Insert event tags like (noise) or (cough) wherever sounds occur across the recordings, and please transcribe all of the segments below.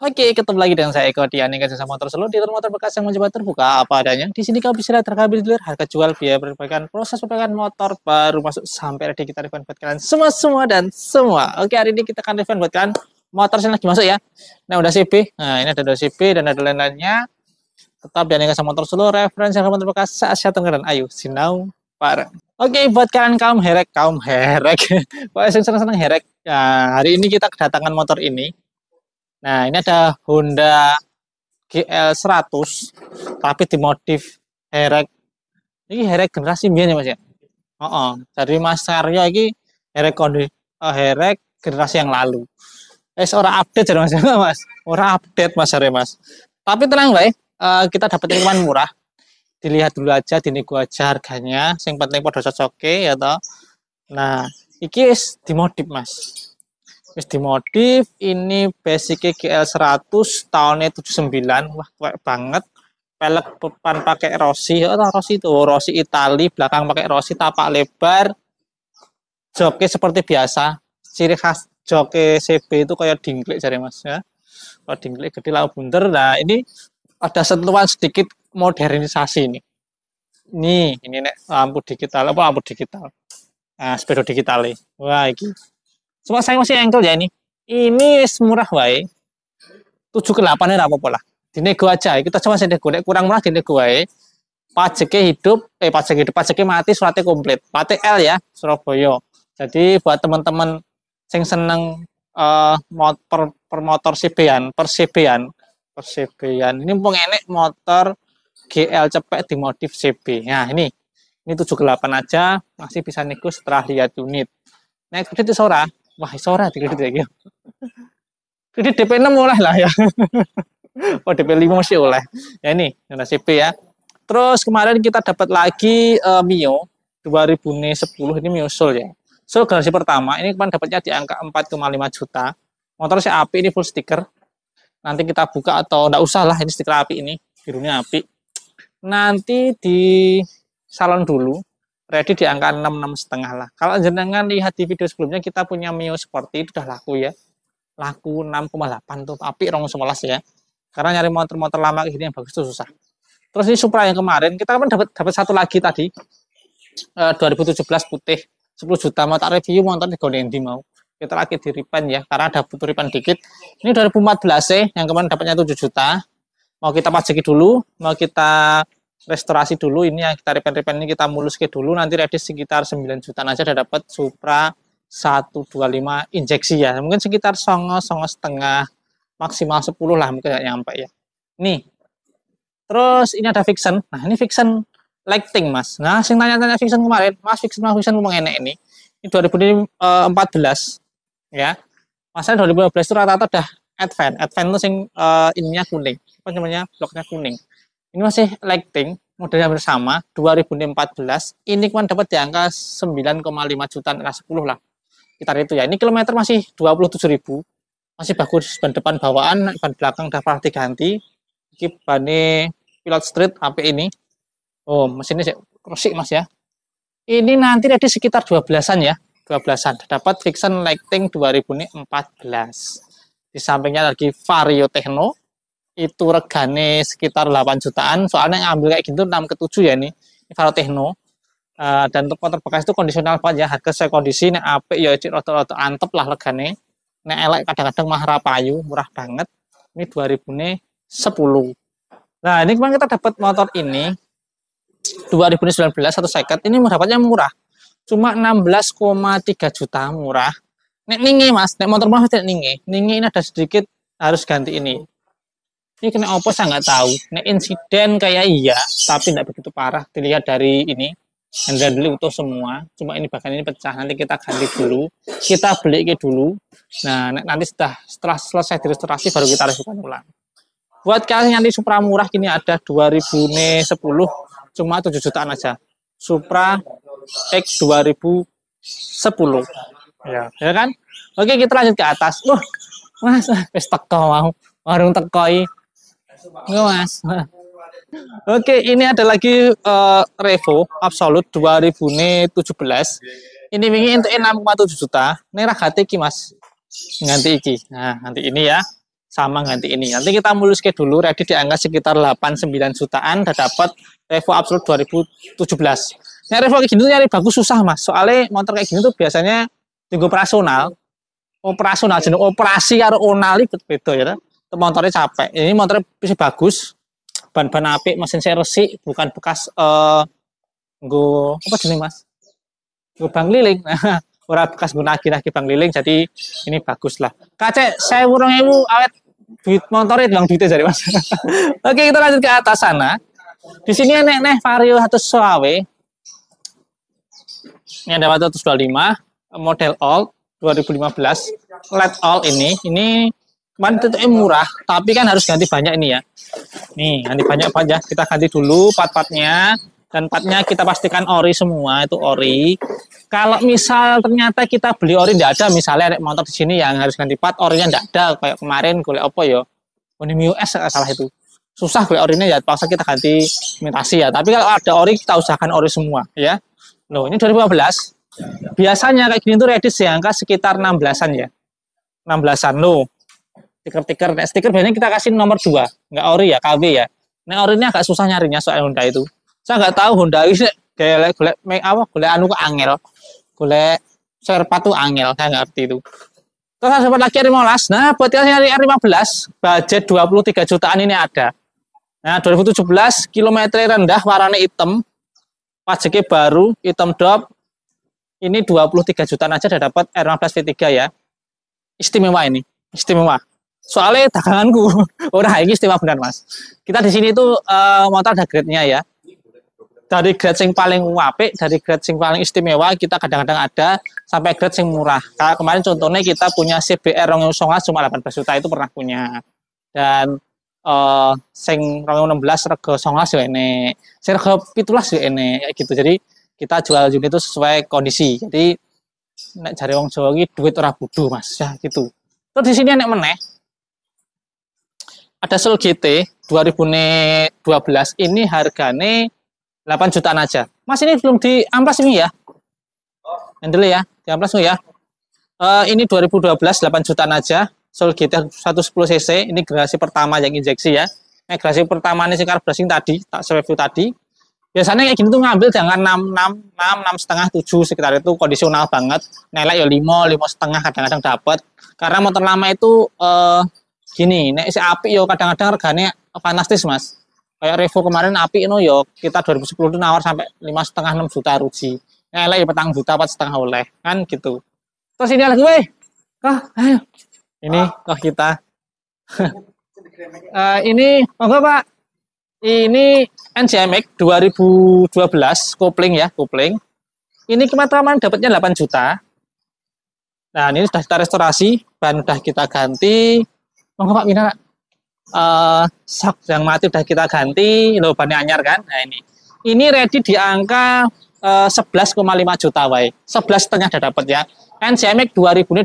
Oke, ketemu lagi dengan saya Eko Diani sama Motor Solo di motor bekas yang mencoba terbuka apa adanya. Di sini kau bisa lihat harga dealer, harga jual, biaya perbaikan, proses perbaikan motor baru masuk sampai ada kita refund buat kalian semua semua dan semua. Oke, hari ini kita akan refund buat kalian motor yang lagi masuk ya. Nah, udah CB. Nah, ini ada udah CB dan ada lain-lainnya. Tetap Dian Gajasan Motor Solo, referensi harga motor bekas Asia Tenggara dan Ayu Sinau Parang. Oke, buat kalian kaum herek, kaum herek. (laughs) Pokoknya senang-senang herek. Nah, hari ini kita kedatangan motor ini Nah, ini ada Honda GL100 tapi dimodif herek. Ini herek generasi biyen ya, Mas ya. Oh, oh. dari Mas Karyo ini herek oh, herek generasi yang lalu. Eh, ora update jadi Mas, (laughs) ya, Mas. Ora update Mas Arya Mas. Tapi tenang baik. uh, ya, eh, kita dapat iman murah. Dilihat dulu aja, dinego aja harganya. Yang penting pada cocoke ya toh. Nah, iki dimodif Mas Wis dimodif, ini basic GL100 tahunnya 79, wah kuek banget. Pelek depan pakai Rossi, oh Rossi itu, oh, Rossi Itali, belakang pakai Rossi tapak lebar. Joknya seperti biasa, ciri khas joknya CB itu kayak dingklik jari mas ya. Kalau dingklik gede lah bunter, nah ini ada sentuhan sedikit modernisasi nih. Nih, ini nek lampu digital apa lampu digital. Nah, sepeda digital nih. Wah, ini Cuma saya masih engkel ya ini. Ini murah wae. 7 ke 8 ini apa pola. Dinego aja. Ya. Kita coba sing nego. kurang murah dinego wae. Pajaknya hidup, eh pajak hidup, pajaknya mati, suratnya komplit. L ya, Surabaya. Jadi buat teman-teman sing seneng uh, motor per, motor cb per cb per cb Ini mumpung enek motor GL cepet dimodif CB. Nah, ini ini 78 aja masih bisa nego setelah lihat unit. Nek nah, unit itu seorang wah iso tiga detik iki. Ya, Jadi DP 6 oleh lah ya. (laughs) oh DP 5 masih oleh. Ya ini CP ya. Terus kemarin kita dapat lagi uh, Mio 2010 ini Mio Soul ya. Soul generasi pertama ini kemarin dapatnya di angka 4,5 juta. Motor si api ini full stiker. Nanti kita buka atau enggak usah lah ini stiker api ini birunya api. Nanti di salon dulu ready di angka enam enam setengah lah. Kalau jenengan lihat di video sebelumnya kita punya Mio Sporty itu sudah laku ya. Laku 6,8 tuh api rong semelas ya. Karena nyari motor-motor lama ini yang bagus itu susah. Terus ini Supra yang kemarin kita kan dapat dapat satu lagi tadi. E, eh, 2017 putih 10 juta mau tak review di godendi mau kita lagi di repaint ya karena ada butuh repaint dikit ini 2014 ya yang kemarin dapatnya 7 juta mau kita pajaki dulu mau kita restorasi dulu ini yang kita repen-repen ini kita mulus ke dulu nanti ready sekitar 9 jutaan aja udah dapat Supra 125 injeksi ya mungkin sekitar songo songo setengah maksimal 10 lah mungkin nggak nyampe ya nih terus ini ada fiction nah ini fiction lighting mas nah sing tanya-tanya fiction kemarin mas fiction mas fiction ngomong enek ini ini 2014 ya masa 2015 itu rata-rata udah advance advance itu sing uh, ininya kuning apa namanya bloknya kuning ini masih lighting modelnya bersama 2014 ini kan dapat di angka 9,5 juta nah 10 lah sekitar itu ya ini kilometer masih 27.000 masih bagus ban depan bawaan ban belakang udah pernah diganti ini bannya pilot street HP ini oh mesinnya sih rusik mas ya ini nanti ada sekitar 12-an ya 12-an dapat fiction lighting 2014 di sampingnya lagi vario techno itu regane sekitar 8 jutaan soalnya yang ambil kayak gitu 6 ke 7 ya nih ini Ivaro Techno uh, dan untuk motor bekas itu kondisional banget ya harga saya kondisi nek apik ya cek rata-rata antep lah regane nek elek kadang-kadang mah rapayu murah banget ini 2000 nih 10 nah ini kemarin kita dapat motor ini 2019 satu second ini mendapatnya murah cuma 16,3 juta murah nek ninge mas nek motor murah tidak ninge ninge ini ada sedikit harus ganti ini ini kena opo saya nggak tahu ini insiden kayak iya tapi tidak begitu parah dilihat dari ini Hendra beli utuh semua cuma ini bahkan ini pecah nanti kita ganti dulu kita beli ke dulu nah nanti sudah setelah selesai direstorasi baru kita restorasi ulang buat kalian yang di Supra murah kini ada 2000 10 cuma 7 jutaan aja Supra X 2010 ya, ya kan oke kita lanjut ke atas uh mas wis teko mau warung tekoi Enggak mas. Oke, ini ada lagi uh, Revo Absolute 2017. Ini wingi untuk 6,7 juta. Ini ragate iki, Mas. nganti iki. Nah, nanti ini ya. Sama ganti ini. Nanti kita mulus ke dulu ready di angka sekitar 8 9 jutaan udah dapat Revo Absolute 2017. Nah, Revo kayak gini tuh nyari bagus susah, Mas. Soalnya motor kayak gini tuh biasanya tinggal operasional. Operasional jeneng operasi karo onali beda ya motornya capek ini motornya bisa bagus ban-ban apik mesin saya resik bukan bekas eh uh, go apa jenis mas go bang liling (laughs) ora bekas guna lagi bang liling jadi ini bagus lah kace saya burung ibu awet duit itu bang duitnya jadi mas (laughs) oke kita lanjut ke atas sana di sini nek nek vario satu suawe ini ada 125 model old 2015 LED all ini ini itu eh, murah, tapi kan harus ganti banyak ini ya. Nih, ganti banyak aja. Ya. Kita ganti dulu part-partnya. Dan partnya kita pastikan ori semua, itu ori. Kalau misal ternyata kita beli ori tidak ada, misalnya ada motor di sini yang harus ganti part, orinya tidak ada. Kayak kemarin gue apa ya, ini US salah itu. Susah gue orinya ya, paksa kita ganti imitasi ya. Tapi kalau ada ori, kita usahakan ori semua ya. Loh, ini 2015. Biasanya kayak gini tuh Redis ya, angka sekitar 16-an ya. 16-an loh stiker-stiker nah stiker biasanya kita kasih nomor dua nggak ori ya KW ya nah ori ini agak susah nyarinya soal Honda itu saya nggak tahu Honda ini golek make apa golek anu angel golek serpa tuh angel saya enggak ngerti itu terus sempat lagi R15 nah buat yang nyari R15 budget 23 jutaan ini ada nah 2017 kilometer rendah warna hitam pajaknya baru hitam drop ini 23 jutaan aja udah dapat R15 V3 ya istimewa ini istimewa soalnya daganganku (laughs) orang ini istimewa benar mas kita di sini itu uh, eh, motor ada grade-nya ya dari grade sing paling apik dari grade sing paling istimewa kita kadang-kadang ada sampai grade sing murah kalau kemarin contohnya kita punya CBR rong yang cuma 18 juta itu pernah punya dan uh, sing Rongeu 16 rego Songas ya ini sing rego pitulas ya ini gitu jadi kita jual unit itu sesuai kondisi jadi nek cari uang Jawa duit ora budu mas ya gitu terus di sini nek meneh ada Soul GT 2012 ini harganya 8 jutaan aja. Mas ini belum di amplas ini ya? Handle ya, di amplas ini ya. Uh, ini 2012 8 jutaan aja. Soul GT 110 cc, ini generasi pertama yang injeksi ya. Eh, nah, generasi pertama ini sekarang brushing tadi, tak review tadi. Biasanya kayak gini tuh ngambil dengan 6, 6, 6, 6 setengah, 7 sekitar itu kondisional banget. Nelek ya 5, 5 setengah kadang-kadang dapat. Karena motor lama itu eh, gini nek si api yo kadang-kadang harganya fantastis mas kayak Revo kemarin api no yo kita 2010 itu nawar sampai lima setengah enam juta rugi lagi ya petang juta empat setengah oleh kan gitu terus ini lagi weh kah ayo ini kah kita uh, (laughs) ini monggo pak ini NCMX 2012 kopling ya kopling ini kematraman dapatnya 8 juta nah ini sudah kita restorasi ban sudah kita ganti monggo Pak Wina Pak. Uh, sok yang mati udah kita ganti, loh bannya anyar kan? Nah ini. Ini ready di angka uh, eh, 11,5 juta wae. 11 setengah udah dapat ya. NCMX kan 2012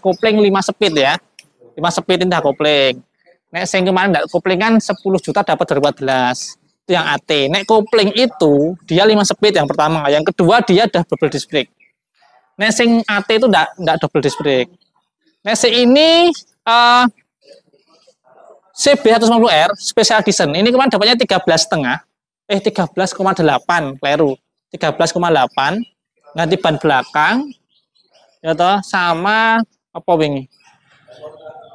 kopling 5 speed ya. 5 speed ini dah kopling. Nek sing kemarin dah kopling kan 10 juta dapat 2014 itu yang AT. Nek kopling itu dia 5 speed yang pertama, yang kedua dia ada double disc brake. Nek sing AT itu ndak ndak double disc brake. Nek sing ini uh, CB150R special edition ini kemarin dapatnya 13 setengah eh 13,8 kleru 13,8 ganti ban belakang ya toh sama apa wingi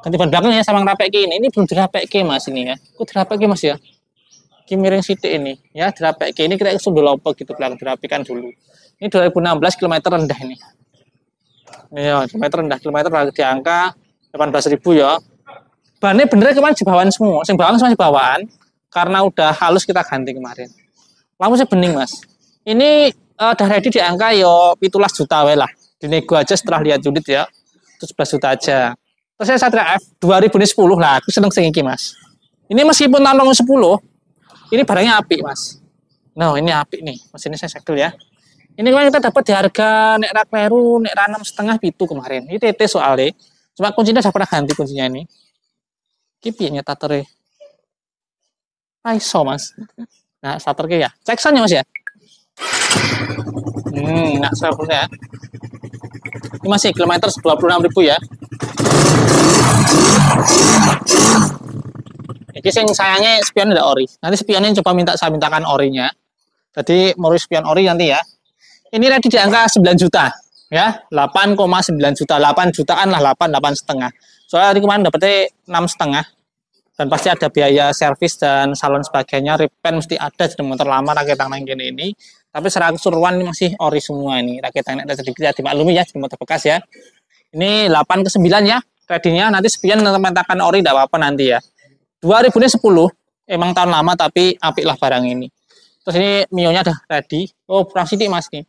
ganti ban belakang ya sama ngerapek ini ini belum dirapek mas ini ya kok dirapek mas ya ki miring ini ya dirapek ini kita sudah lupa gitu belakang dirapikan dulu ini 2016 km rendah ini ya kilometer rendah kilometer di angka 18.000 ya Bahannya bener kemarin di semua. Sing bawaan masih jebawan karena udah halus kita ganti kemarin. Lampu sih bening, Mas. Ini uh, udah ready di angka yo pitulas juta wae lah. Dinego aja setelah lihat unit ya. 11 juta aja. Terus saya Satria F 2010 lah, aku seneng sing Mas. Ini meskipun tahun 2010, ini barangnya api, Mas. No, ini api nih. Mas ini saya segel ya. Ini kemarin kita dapat di harga nek rak Peru nek ranam setengah pitu kemarin. Ini TT soalnya. Cuma kuncinya saya pernah ganti kuncinya ini. Kipi ya nya tatere. Raiso mas. Nah starter ya. Cek soalnya mas ya. Hmm, nggak seharusnya. Ini masih kilometer 96 ribu ya. Jadi sing sayangnya spion ada ori. Nanti spionnya coba minta saya mintakan orinya. Jadi mau spion ori nanti ya. Ini ready di angka 9 juta ya, 8,9 juta, 8 jutaan lah, 8, 8 setengah. Soalnya hari kemarin dapetnya enam setengah dan pasti ada biaya servis dan salon sebagainya repaint mesti ada jadi motor lama rakitan yang gini ini tapi secara suruhan ini masih ori semua ini rakitan ada sedikit ya dimaklumi ya jadi motor bekas ya ini 8 ke 9 ya tradingnya nanti sepian mentakan ori tidak apa-apa nanti ya 2000 10 emang tahun lama tapi apik lah barang ini terus ini Mio nya udah ready oh kurang sedikit mas nih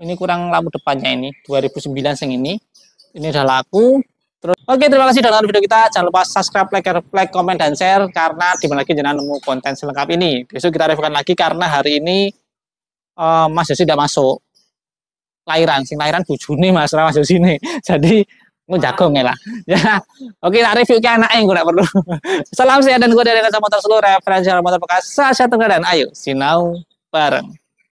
ini kurang lampu depannya ini 2009 yang ini ini udah laku Terus oke terima kasih sudah nonton video kita. Jangan lupa subscribe, like, like, komen dan share karena di lagi jangan nemu konten selengkap ini. Besok kita reviewkan lagi karena hari ini uh, Mas Yosi sudah masuk lahiran, sing lahiran bujuni Mas Ra Mas Yosi ini. (laughs) Jadi mau nggak ya lah (laughs) ya oke tak review ke anak yang gue gak perlu (laughs) salam sehat dan gue dari Reza Motor seluruh referensi motor bekas saya Tenggara dan ayo sinau bareng